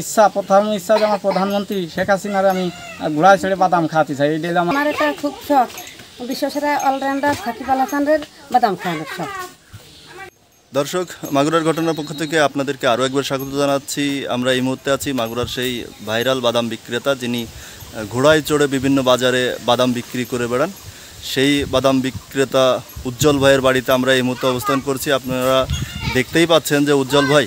ইচ্ছা প্রথম ইচ্ছা যে আমার প্রধানমন্ত্রী শেখ হাসিনার আমি ঘোড়ায় ছেড়ে বাদাম খাওয়াতে চাই এটাই আমার এটা খুব শখ বিশ্বসেরা অলরাউন্ডার সাকিব আল হাসানের বাদাম খাওয়ানোর শখ দর্শক মাগুরার ঘটনার পক্ষ থেকে আপনাদেরকে আরও একবার স্বাগত জানাচ্ছি আমরা এই মুহূর্তে আছি মাগুরার সেই ভাইরাল বাদাম বিক্রেতা যিনি ঘোড়ায় চড়ে বিভিন্ন বাজারে বাদাম বিক্রি করে বেড়ান সেই বাদাম বিক্রেতা উজ্জ্বল ভাইয়ের বাড়িতে আমরা এই মুহূর্তে অবস্থান করছি আপনারা দেখতেই পাচ্ছেন যে উজ্জ্বল ভাই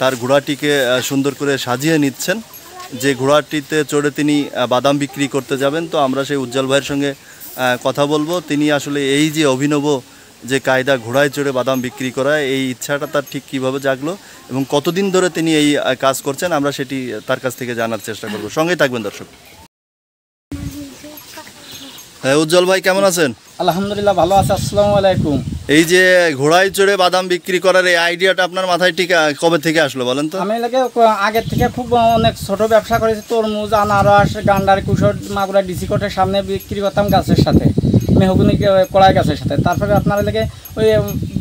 তার ঘোড়াটিকে সুন্দর করে সাজিয়ে নিচ্ছেন যে ঘোড়াটিতে চড়ে তিনি বাদাম বিক্রি করতে যাবেন তো আমরা সেই উজ্জ্বল ভাইয়ের সঙ্গে কথা বলবো তিনি আসলে এই যে অভিনব যে কায়দা ঘোড়ায় চড়ে বাদাম বিক্রি করা এই ইচ্ছাটা তার ঠিক কীভাবে জাগলো এবং কতদিন ধরে তিনি এই কাজ করছেন আমরা সেটি তার কাছ থেকে জানার চেষ্টা করব সঙ্গে থাকবেন দর্শক হ্যাঁ উজ্জ্বল ভাই কেমন আছেন আলহামদুলিল্লাহ ভালো আছে আসসালামু আলাইকুম এই যে ঘোড়ায় চড়ে বাদাম বিক্রি করার এই আইডিয়াটা আপনার মাথায় ঠিক কবে থেকে আসলো বলেন তো আমি এলাকে আগের থেকে খুব অনেক ছোট ব্যবসা করেছি তরমুজ আনারস গান্ডার কুশোর মাগুরা ডিসি কোর্টের সামনে বিক্রি করতাম গাছের সাথে মেহগুনি কড়াই গাছের সাথে তারপরে আপনার এলাকে ওই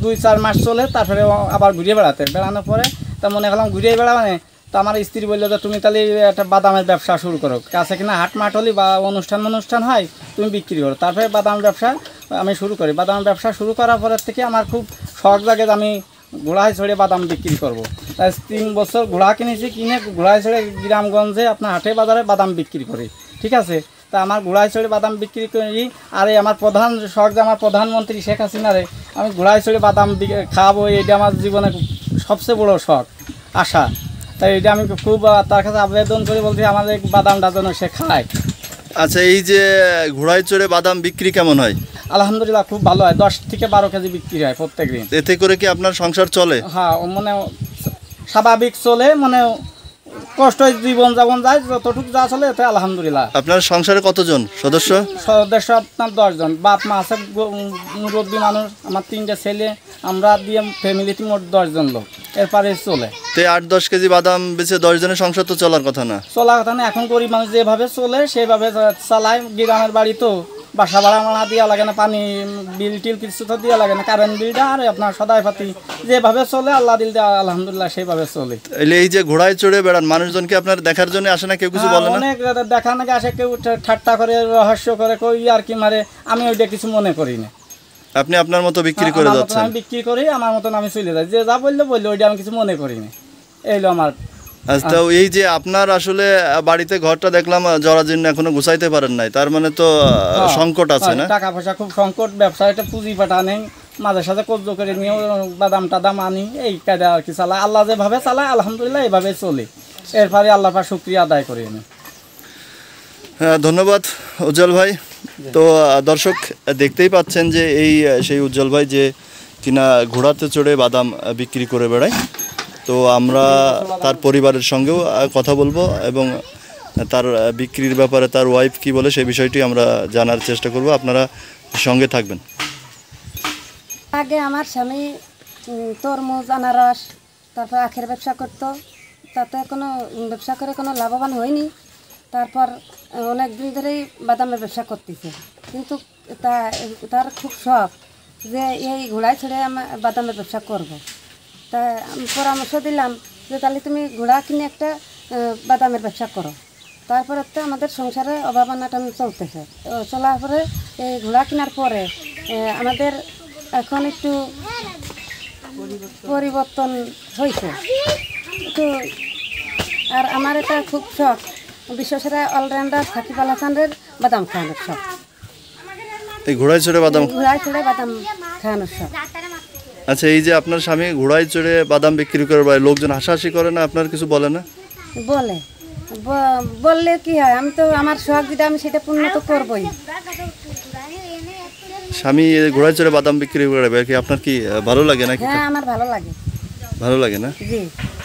দুই চার মাস চলে তারপরে আবার ঘুরিয়ে বেড়াতে বেড়ানোর পরে তা মনে করলাম ঘুরিয়ে মানে তো আমার স্ত্রী বললো যে তুমি তাহলে একটা বাদামের ব্যবসা শুরু করো কাছে কিনা হাট মাঠ হলি বা অনুষ্ঠান অনুষ্ঠান হয় তুমি বিক্রি করো তারপরে বাদাম ব্যবসা আমি শুরু করি বাদামের ব্যবসা শুরু করার পরের থেকে আমার খুব শখ লাগে যে আমি ঘোড়ায় ছড়ে বাদাম বিক্রি করবো তাই তিন বছর ঘোড়া কিনেছি কিনে ঘোড়ায় ছড়ে গ্রামগঞ্জে আপনার হাটে বাজারে বাদাম বিক্রি করি ঠিক আছে তা আমার ঘোড়ায় ছড়ে বাদাম বিক্রি করি আর এই আমার প্রধান শখ যে আমার প্রধানমন্ত্রী শেখ হাসিনারে আমি ঘোড়ায় ছড়ে বাদাম খাবো এটা আমার জীবনে সবচেয়ে বড় শখ আশা তাই এটা আমি খুব তার কাছে আবেদন করি বলছি আমাদের বাদামটা যেন সে খায় আচ্ছা এই যে ঘোড়ায় চড়ে বাদাম বিক্রি কেমন হয় আলহামদুলিল্লাহ খুব ভালো হয় দশ থেকে বারো কেজি বিক্রি হয় প্রত্যেক দিন এতে করে কি আপনার সংসার চলে হ্যাঁ মানে স্বাভাবিক চলে মানে কষ্ট জীবন যাপন যায় যতটুকু যা চলে এতে আলহামদুলিল্লাহ আপনার সংসারে কতজন সদস্য সদস্য আপনার দশজন বাপ মা আছে মুরব্বী মানুষ আমার তিনটে ছেলে আমরা দিয়ে ফ্যামিলিতে মোট দশজন লোক এরপরে চলে তো আট দশ কেজি বাদাম বেছে দশ জনের সংসার তো চলার কথা না চলার কথা না এখন গরিব মানুষ যেভাবে চলে সেভাবে চালায় গ্রামের বাড়ি তো বাসা ভাড়া মাড়া দেওয়া লাগে না পানি বিল টিল কিছু তো দেওয়া লাগে না কারেন্ট বিলটা আর আপনার সদায় পাতি যেভাবে চলে আল্লাহ দিল আলহামদুলিল্লাহ সেইভাবে চলে এই যে ঘোড়ায় চড়ে বেড়ান মানুষজনকে আপনার দেখার জন্য আসে না কেউ কিছু হ্যাঁ, বলে না অনেক দেখার নাকি আসে কেউ ঠাট্টা করে রহস্য করে কই আর কি মারে আমি ওইটা কিছু মনে করি না আপনি আপনার মতো বিক্রি করে যাচ্ছেন আমি বিক্রি করি আমার মতন আমি চলে যাই যে যা বললো বললো ওইটা আমি কিছু মনে করি না এইলো আমার আচ্ছা, তো এই যে আপনার আসলে বাড়িতে ঘরটা দেখলাম এখনো গুছাইতে পারেন নাই তার মানে তো হ্যাঁ, সংকট আছে না টাকা পয়সা খুব সংকট ব্যবসায় একটা পুঁজি পাঠা নেই মাঝে সাথে কব্জ করে নিয়েও বাদাম টাদাম আনি এই আর কি চালায় আল্লাহ যেভাবে চালায় আলহামদুলিল্লাহ এইভাবে এরপরে আল্লাহ শুক্রিয়া আদায় হ্যাঁ, ধন্যবাদ উজ্জ্বল ভাই তো দর্শক দেখতেই পাচ্ছেন যে এই সেই উজ্জ্বল ভাই যে কিনা ঘোড়াতে চড়ে বাদাম বিক্রি করে বেড়ায় তো আমরা তার পরিবারের সঙ্গেও কথা বলবো এবং তার বিক্রির ব্যাপারে তার ওয়াইফ কি বলে সেই বিষয়টি আমরা জানার চেষ্টা করব আপনারা সঙ্গে থাকবেন আগে আমার স্বামী তরমুজ আনারস তারপর আখের ব্যবসা করত তাতে কোনো ব্যবসা করে কোনো লাভবান হয়নি তারপর অনেক দিন ধরেই বাদামের ব্যবসা করতেছে কিন্তু তা তার খুব শখ যে এই ঘোড়ায় ছেড়ে আমার বাদামের ব্যবসা করবো তা পরামর্শ দিলাম যে তাহলে তুমি ঘোড়া কিনে একটা বাদামের ব্যবসা করো তারপরে তো আমাদের সংসারে অভাব অনাটন চলতেছে চলার পরে এই ঘোড়া কেনার পরে আমাদের এখন একটু পরিবর্তন হয়েছে তো আর আমার এটা খুব শখ বিশ্বসেরা অলরাউন্ডার সাকিব আল হাসানের বাদাম খাওয়ানোর শখ ঘোড়ায় ছেড়ে বাদাম ঘোড়ায় ছেড়ে বাদাম খাওয়ানোর শখ আচ্ছা এই যে আপনার স্বামী ঘোড়ায় চড়ে বাদাম বিক্রি করে বেড়ায় লোকজন হাসাহাসি করে না আপনার কিছু বলে না বলে বললে কি হয় আমি তো আমার শখ যেটা আমি সেটা পূর্ণ তো করবই স্বামী ঘোড়ায় চড়ে বাদাম বিক্রি করে বেড়ায় কি আপনার কি ভালো লাগে না হ্যাঁ আমার ভালো লাগে ভালো লাগে না জি